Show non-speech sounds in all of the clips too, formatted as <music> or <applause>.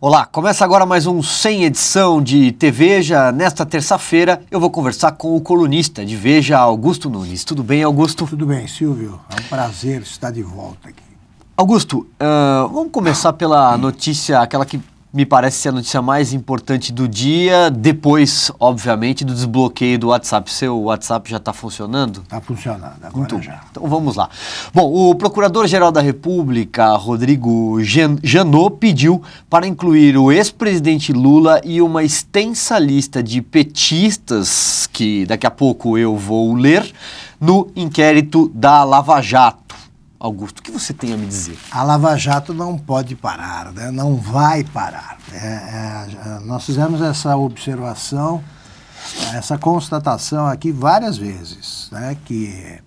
Olá, começa agora mais um 100 edição de TVja Nesta terça-feira eu vou conversar com o colunista de Veja, Augusto Nunes. Tudo bem, Augusto? Tudo bem, Silvio. É um prazer estar de volta aqui. Augusto, uh, vamos começar pela notícia, aquela que me parece ser a notícia mais importante do dia, depois, obviamente, do desbloqueio do WhatsApp. Seu WhatsApp já está funcionando? Está funcionando, agora então, já. Então vamos lá. Bom, o Procurador-Geral da República, Rodrigo Janot, pediu para incluir o ex-presidente Lula e uma extensa lista de petistas, que daqui a pouco eu vou ler, no inquérito da Lava Jato. Augusto, o que você tem a me dizer? A Lava Jato não pode parar, né? não vai parar. É, é, nós fizemos essa observação, essa constatação aqui várias vezes, né? que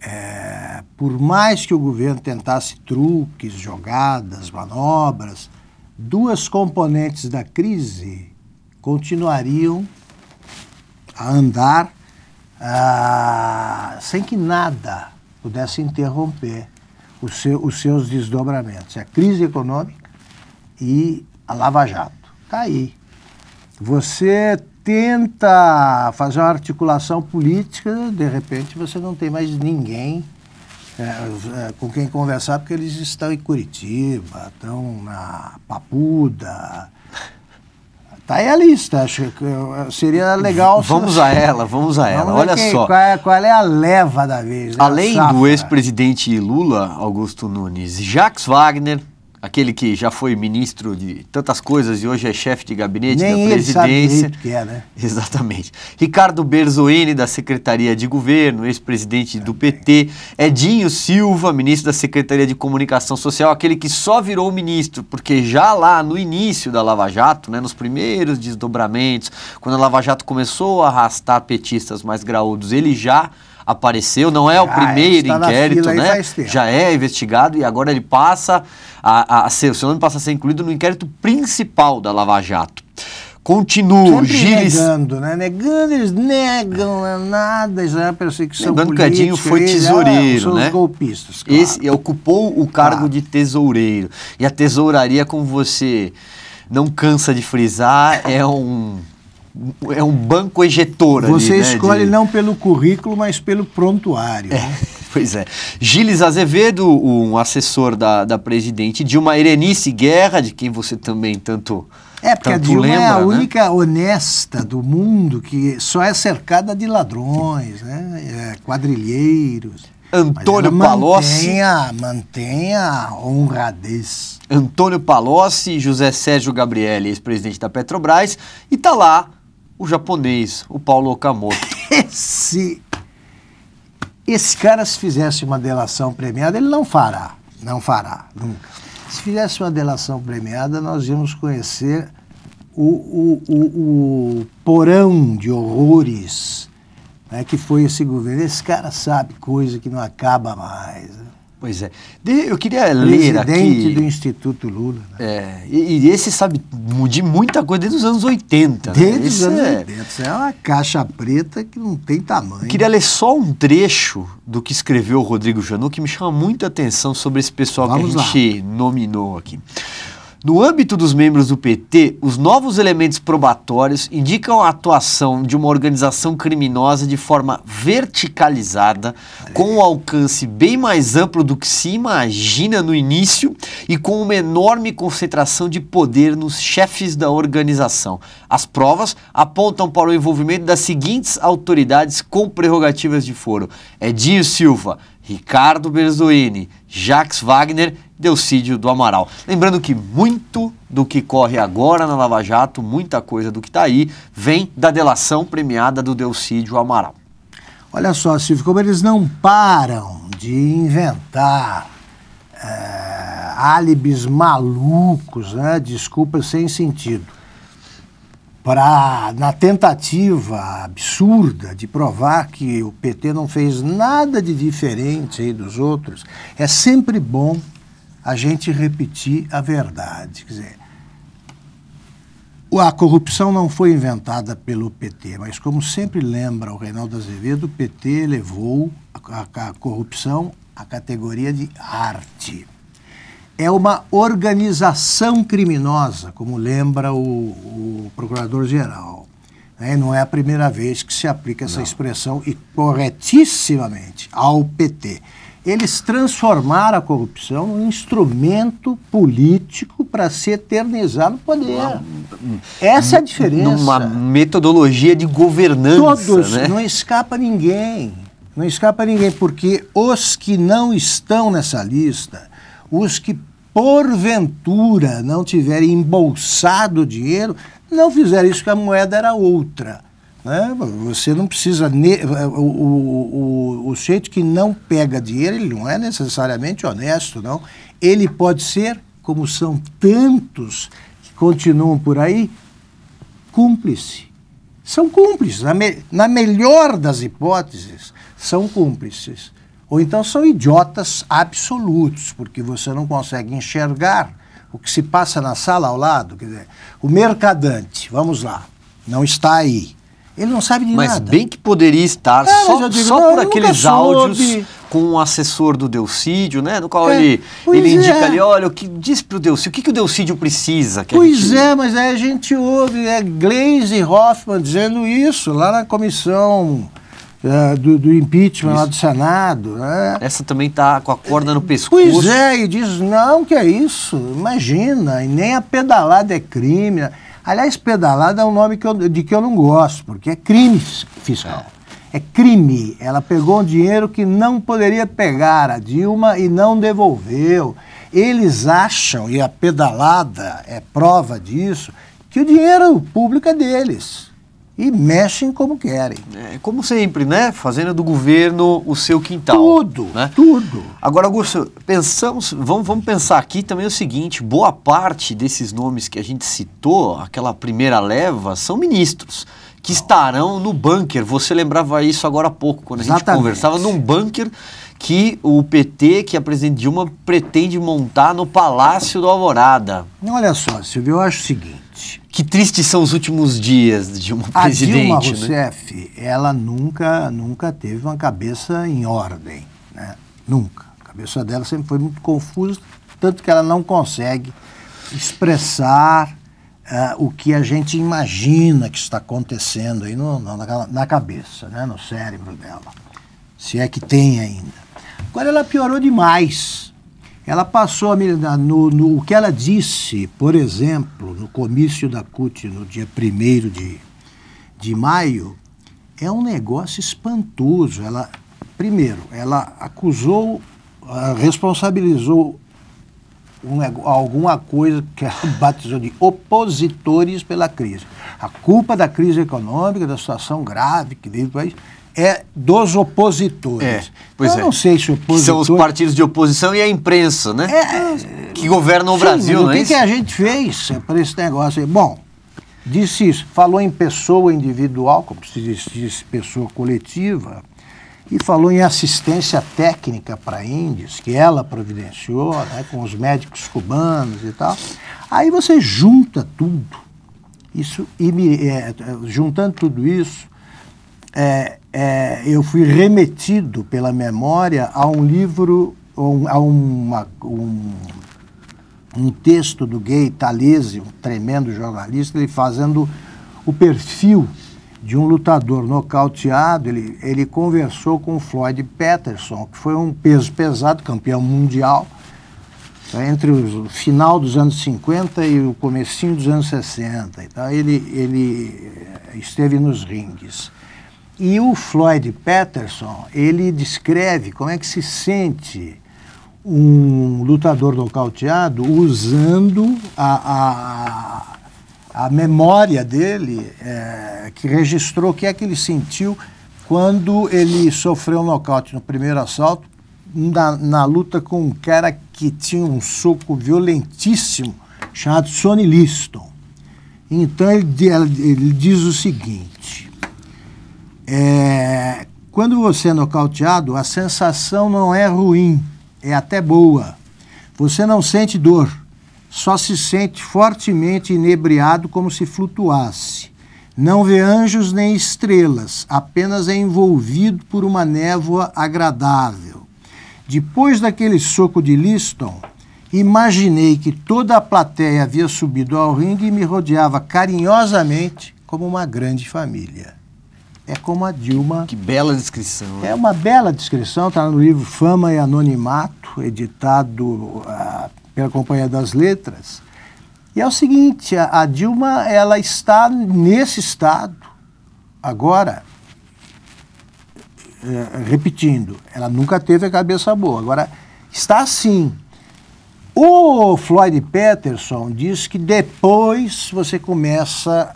é, por mais que o governo tentasse truques, jogadas, manobras, duas componentes da crise continuariam a andar ah, sem que nada pudesse interromper os, seu, os seus desdobramentos, é a crise econômica e a Lava Jato. Está aí. Você tenta fazer uma articulação política, de repente você não tem mais ninguém é, é com quem conversar, porque eles estão em Curitiba, estão na Papuda, Tá aí a lista, acho que seria legal. Vamos a ela, vamos a ela. Vamos Olha quem, só. Qual é, qual é, a leva da vez? Né? Além do ex-presidente Lula, Augusto Nunes, Jacques Wagner, aquele que já foi ministro de tantas coisas e hoje é chefe de gabinete Nem da presidência. Ele sabe que é, né? <laughs> Exatamente. Ricardo Berzoini, da Secretaria de Governo, ex-presidente do PT. Edinho Silva, ministro da Secretaria de Comunicação Social, aquele que só virou ministro, porque já lá no início da Lava Jato, né, nos primeiros desdobramentos, quando a Lava Jato começou a arrastar petistas mais graúdos, ele já apareceu, não é o ah, é, primeiro inquérito, né? Já é investigado e agora ele passa a, a ser, o seu nome passa a ser incluído no inquérito principal da Lava Jato. Continua, Gilles... negando, né? Negando, eles negam, né? nada, isso é perseguição Lembrando política. que foi ah, tesoureiro, ah, né? Os golpistas, claro. Esse ocupou o cargo claro. de tesoureiro. E a tesouraria, como você não cansa de frisar, é um é um banco ejetor. Você ali, né, escolhe de... não pelo currículo, mas pelo prontuário. É, né? <laughs> Pois é. Gilles Azevedo, um assessor da, da presidente Dilma Irenice Guerra, de quem você também tanto É, porque tanto a Dilma lembra, é a né? única honesta do mundo que só é cercada de ladrões, né? É, quadrilheiros. Antônio Palocci. Mantenha, mantenha a honradez. Antônio Palocci, José Sérgio Gabrielli, ex-presidente da Petrobras, e está lá o japonês, o Paulo Okamoto. <laughs> Se esse cara se fizesse uma delação premiada, ele não fará, não fará, nunca. Se fizesse uma delação premiada, nós íamos conhecer o, o, o, o porão de horrores né, que foi esse governo. Esse cara sabe coisa que não acaba mais. Né? Pois é. De, eu queria ler aqui... Presidente do Instituto Lula. Né? É, e, e, esse sabe de muita coisa desde os anos 80. Né? Desde né? os anos é... 80. Isso é uma caixa preta que não tem tamanho. Eu queria ler só um trecho do que escreveu o Rodrigo Janot, que me chama muita atenção sobre esse pessoal Vamos que a gente lá. nominou aqui. No âmbito dos membros do PT, os novos elementos probatórios indicam a atuação de uma organização criminosa de forma verticalizada, com um alcance bem mais amplo do que se imagina no início e com uma enorme concentração de poder nos chefes da organização. As provas apontam para o envolvimento das seguintes autoridades com prerrogativas de foro: Edinho Silva, Ricardo Berzoini, Jacques Wagner Delcídio do Amaral. Lembrando que muito do que corre agora na Lava Jato, muita coisa do que está aí, vem da delação premiada do Delcídio Amaral. Olha só, Silvio, como eles não param de inventar é, álibis malucos, né? desculpas sem sentido, para na tentativa absurda de provar que o PT não fez nada de diferente dos outros, é sempre bom a gente repetir a verdade. Quer dizer, a corrupção não foi inventada pelo PT, mas como sempre lembra o Reinaldo Azevedo, o PT levou a, a, a corrupção à categoria de arte. É uma organização criminosa, como lembra o, o procurador-geral. É, não é a primeira vez que se aplica essa não. expressão, e corretissimamente, ao PT eles transformaram a corrupção num instrumento político para se eternizar no poder. Essa é a diferença. Numa metodologia de governança. Todos, né? não escapa ninguém. Não escapa ninguém, porque os que não estão nessa lista, os que porventura não tiverem embolsado dinheiro, não fizeram isso porque a moeda era outra. Né? Você não precisa. Ne... O, o, o, o que não pega dinheiro, ele não é necessariamente honesto, não. Ele pode ser, como são tantos que continuam por aí, cúmplice. São cúmplices, na, me... na melhor das hipóteses, são cúmplices. Ou então são idiotas absolutos, porque você não consegue enxergar o que se passa na sala ao lado. Quer dizer, o mercadante, vamos lá, não está aí ele não sabe de mas nada. Mas bem que poderia estar é, só, digo, só não, por aqueles áudios com o um assessor do Delcídio, né? No qual é, ele, ele indica é. ali, olha, o que diz para o Delcídio, o que, que o Delcídio precisa? pois gente... é, mas aí a gente ouve é, Glaze Hoffman dizendo isso lá na comissão é, do, do, impeachment isso. lá do Senado. Né? Essa também está com a corda no pescoço. Pois é, e diz, não, que é isso, imagina, e nem a pedalada é crime. Aliás, pedalada é um nome que eu, de que eu não gosto, porque é crime fiscal. É crime. Ela pegou um dinheiro que não poderia pegar a Dilma e não devolveu. Eles acham, e a pedalada é prova disso, que o dinheiro público é deles e mexem como querem. É, como sempre, né? Fazendo do governo o seu quintal. Tudo, né? tudo. Agora, Augusto, pensamos, vamos, vamos pensar aqui também o seguinte, boa parte desses nomes que a gente citou, aquela primeira leva, são ministros que estarão no bunker. Você lembrava isso agora há pouco, quando a Exatamente. gente conversava, num bunker que o PT, que a é presidente Dilma, pretende montar no Palácio do Alvorada. Olha só, Silvio, eu acho o seguinte. Que tristes são os últimos dias de uma a presidente. Dilma né? Rousseff, né? ela nunca, nunca teve uma cabeça em ordem, né? Nunca. A cabeça dela sempre foi muito confusa, tanto que ela não consegue expressar uh, o que a gente imagina que está acontecendo aí no, no, na, na cabeça, né? no cérebro dela. Se é que tem ainda. Agora ela piorou demais. Ela passou a me, no, no o que ela disse, por exemplo, no comício da CUT no dia 1 de, de maio, é um negócio espantoso. Ela, primeiro, ela acusou, ela ah, responsabilizou um, alguma coisa que ela <laughs> batizou de opositores pela crise. A culpa da crise econômica, da situação grave que vive o país, é dos opositores. É, pois Eu é. não sei se opositores... São os partidos de oposição e a imprensa, né? É, que governam sim, o Brasil, não é O que, isso? que a gente fez é, para esse negócio aí? Bom, disse isso, falou em pessoa individual, como se diz, diz pessoa coletiva, e falou em assistência técnica para índios, que ela providenciou, né, com os médicos cubanos e tal. Aí você junta tudo, isso, e, é, juntando tudo isso, é, é, eu fui remetido pela memória a um livro, um, a uma, um, um texto do Gay Talese, um tremendo jornalista, ele fazendo o perfil de um lutador nocauteado, ele, ele conversou com o Floyd Patterson, que foi um peso pesado, campeão mundial, né, entre o final dos anos 50 e o comecinho dos anos 60. Então, ele, ele eh, esteve nos ringues. E o Floyd Patterson, ele descreve como é que se sente um lutador nocauteado usando a, a, a memória dele, é, que registrou o que é que ele sentiu quando ele sofreu um nocaute no primeiro assalto, na, na luta com um cara que tinha um soco violentíssimo, chamado Sonny Liston. Então ele, ele diz o seguinte é, quando você é nocauteado, a sensação não é ruim, é até boa. Você não sente dor, só se sente fortemente inebriado como se flutuasse. Não vê anjos nem estrelas, apenas é envolvido por uma névoa agradável. Depois daquele soco de Liston, imaginei que toda a plateia havia subido ao ringue e me rodeava carinhosamente como uma grande família é como a Dilma. Que bela descrição. É uma bela descrição, está no livro Fama e Anonimato, editado ah, pela Companhia das Letras. E é o seguinte, a, a Dilma ela está nesse estado agora, é, repetindo, ela nunca teve a cabeça boa, agora está assim. O Floyd Peterson diz que depois você começa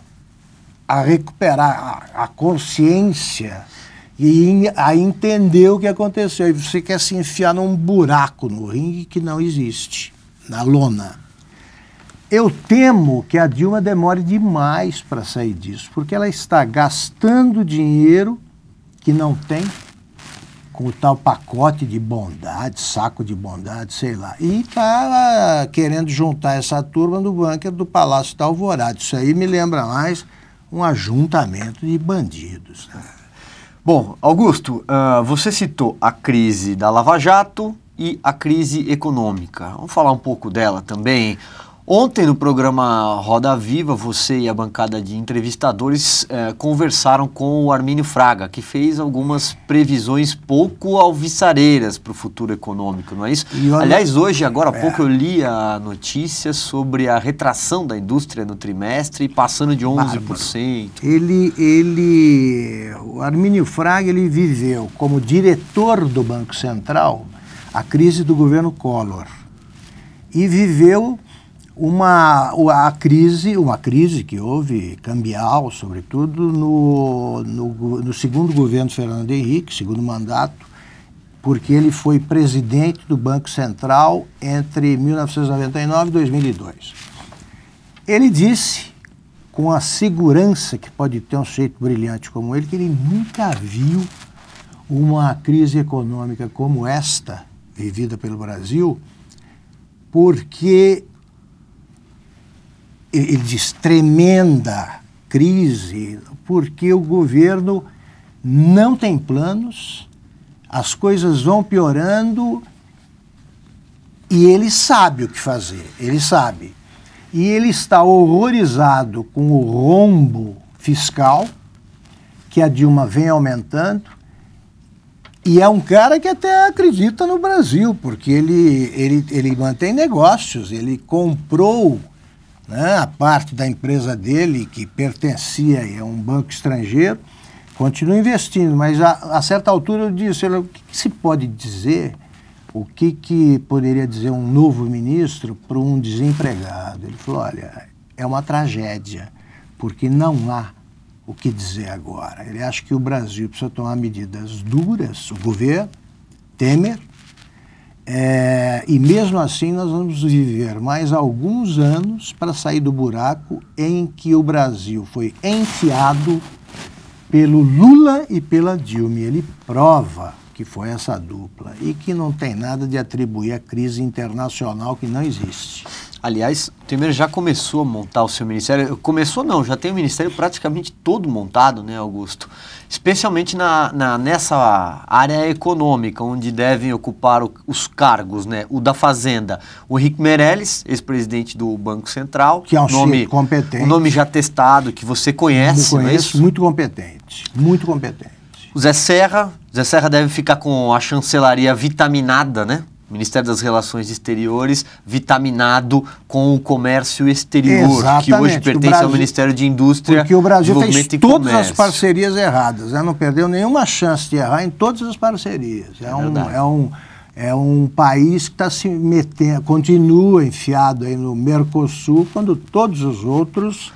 a recuperar a, a consciência e a entender o que aconteceu. E você quer se enfiar num buraco no ringue que não existe, na lona. Eu temo que a Dilma demore demais para sair disso, porque ela está gastando dinheiro que não tem com o tal pacote de bondade, saco de bondade, sei lá. E está querendo juntar essa turma no bunker do Palácio da Alvorada. Isso aí me lembra mais um ajuntamento de bandidos. Né? Bom, Augusto, uh, você citou a crise da Lava Jato e a crise econômica. Vamos falar um pouco dela também. Ontem, no programa Roda Viva, você e a bancada de entrevistadores eh, conversaram com o Armínio Fraga, que fez algumas previsões pouco alviçareiras para o futuro econômico, não é isso? Olha, Aliás, hoje, agora há é. pouco, eu li a notícia sobre a retração da indústria no trimestre, passando de 11%. Bárbaro. Ele, ele, o Armínio Fraga, ele viveu como diretor do Banco Central a crise do governo Collor e viveu uma a crise, uma crise que houve cambial, sobretudo no, no, no segundo governo Fernando Henrique, segundo mandato, porque ele foi presidente do Banco Central entre 1999 e 2002. Ele disse, com a segurança que pode ter um sujeito brilhante como ele, que ele nunca viu uma crise econômica como esta, vivida pelo Brasil, porque ele diz, tremenda crise, porque o governo não tem planos, as coisas vão piorando e ele sabe o que fazer, ele sabe. E ele está horrorizado com o rombo fiscal que a Dilma vem aumentando. E é um cara que até acredita no Brasil, porque ele, ele, ele mantém negócios, ele comprou né, a parte da empresa dele, que pertencia a um banco estrangeiro, continua investindo. Mas a, a certa altura eu disse, olha, o que, que se pode dizer o que, que poderia dizer um novo ministro para um desempregado? Ele falou: olha, é uma tragédia, porque não há o que dizer agora. Ele acha que o Brasil precisa tomar medidas duras, o governo, Temer, é, e mesmo assim nós vamos viver mais alguns anos para sair do buraco em que o Brasil foi enfiado pelo Lula e pela Dilma. Ele prova que foi essa dupla e que não tem nada de atribuir à crise internacional que não existe. Aliás, o Temer já começou a montar o seu ministério. Começou não, já tem o ministério praticamente todo montado, né, Augusto? Especialmente na, na nessa área econômica, onde devem ocupar o, os cargos, né? O da Fazenda, o Rick Meirelles, ex-presidente do Banco Central. Que é um nome competente. Um nome já testado, que você conhece, Eu é conheço, é Muito competente, muito competente. O Zé Serra, Zé Serra deve ficar com a chancelaria vitaminada, né? Ministério das Relações Exteriores, vitaminado com o comércio exterior, Exatamente. que hoje pertence Brasil, ao Ministério de Indústria. Porque o Brasil fez todas as parcerias erradas, né? não perdeu nenhuma chance de errar em todas as parcerias. É, é um, é, um, é um país que está se metendo, continua enfiado aí no Mercosul, quando todos os outros.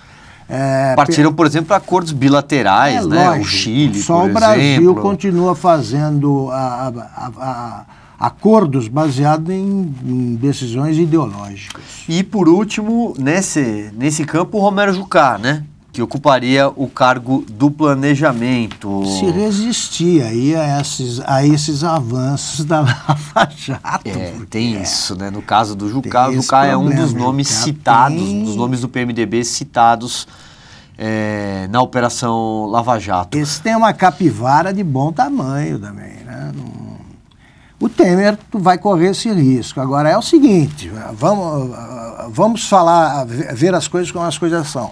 É, Partiram, por exemplo, acordos bilaterais, é, né? Lógico, o Chile, Só o Brasil exemplo. continua fazendo a, a, a acordos baseados em, em, decisões ideológicas. E por último, nesse, nesse campo, o Romero Jucá, né? Que ocuparia o cargo do planejamento. Se resistia aí a esses, a esses avanços da Lava <laughs> Jato. É, tem é. isso, né? No caso do Jucá, o Jucá é um dos né? nomes citados, tem... dos nomes do PMDB citados é, na Operação Lava Jato. Esse tem uma capivara de bom tamanho também, né? Não o Temer vai correr esse risco. Agora é o seguinte, vamos, vamos falar, ver as coisas como as coisas são.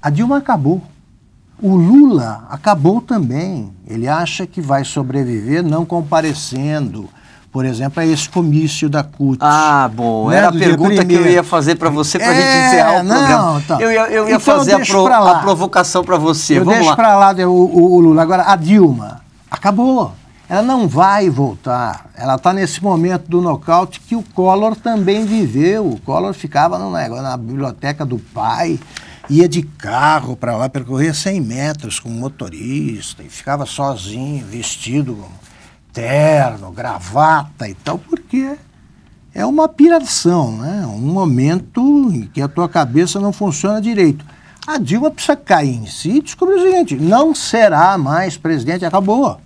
A Dilma acabou. O Lula acabou também. Ele acha que vai sobreviver não comparecendo. Por exemplo, a esse comício da CUT. Ah, bom, né? era a pergunta que eu ia fazer para você para a é, gente encerrar o não, programa. Não, Eu, eu ia então fazer eu a, pro, a, provocação para você. Eu Vamos deixo para lá o, o, o Lula. Agora, a Dilma acabou ela não vai voltar. Ela está nesse momento do nocaute que o Collor também viveu. O Collor ficava negócio, na biblioteca do pai, ia de carro para lá, percorria 100 metros com motorista e ficava sozinho, vestido com terno, gravata e tal, porque é uma piração, né? É um momento em que a tua cabeça não funciona direito. A Dilma precisa cair em si e descobrir o seguinte: não será mais presidente, acabou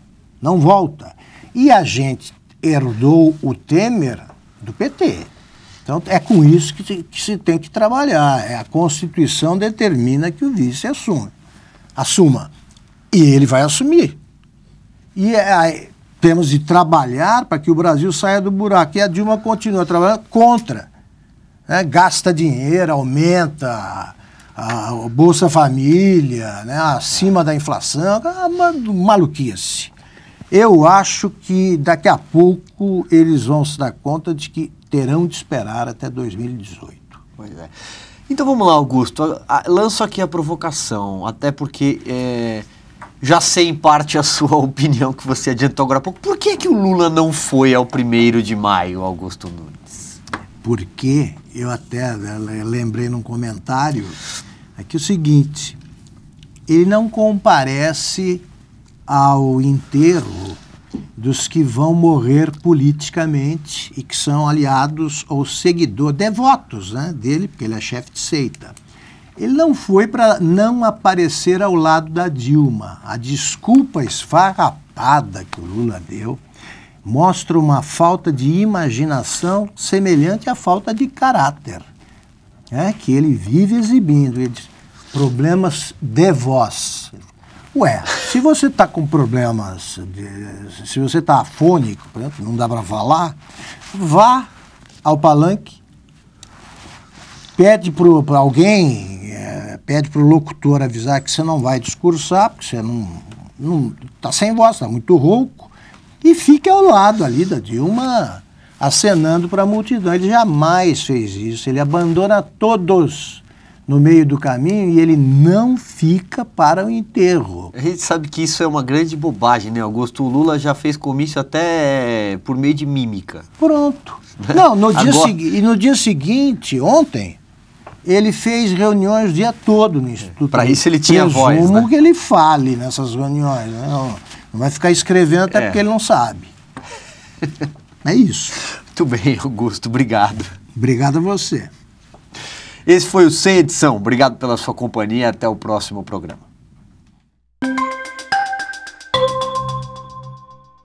não volta. E a gente herdou o Temer do PT. Então, é com isso que se, que se tem que trabalhar. É, a Constituição determina que o vice assume, assuma. E ele vai assumir. E é, temos de trabalhar para que o Brasil saia do buraco. E a Dilma continua trabalhando contra. Né? Gasta dinheiro, aumenta a, a Bolsa Família, né? acima da inflação, é maluquice. Eu acho que daqui a pouco eles vão se dar conta de que terão de esperar até 2018. Pois é. Então vamos lá, Augusto. Lanço aqui a provocação, até porque é, já sei em parte a <laughs> sua opinião que você adiantou agora há pouco. Por que, é que o Lula não foi ao primeiro de maio, Augusto Nunes? Porque eu até lembrei num comentário aqui é é o seguinte: ele não comparece ao enterro dos que vão morrer politicamente e que são aliados ou seguidores, devotos né, dele, porque ele é chefe de seita. Ele não foi para não aparecer ao lado da Dilma. A desculpa esfarrapada que o Lula deu mostra uma falta de imaginação semelhante à falta de caráter né, que ele vive exibindo. Ele diz, problemas de voz. Ué, se você está com problemas, de, se você está afônico, por exemplo, não dá para falar, vá ao palanque, pede para alguém, é, pede para o locutor avisar que você não vai discursar, porque você não está sem voz, está muito rouco, e fique ao lado ali da Dilma, acenando para a multidão. Ele jamais fez isso, ele abandona todos no meio do caminho e ele não fica para o enterro gente sabe que isso é uma grande bobagem, né, Augusto? O Lula já fez comício até eh, por meio de mímica. Pronto. Né? Não, no dia, Agora... e no dia seguinte, ontem, ele fez reuniões o dia todo no Instituto. Para isso ele tinha Presumo voz. Presumo né? que ele fale nessas reuniões. Né? Não, vai ficar escrevendo até é. porque ele não sabe. <laughs> é isso. Muito bem, Augusto. Obrigado. Obrigado a você. Esse foi o Sem Edição. Obrigado pela sua companhia. Até o próximo programa. Thank you.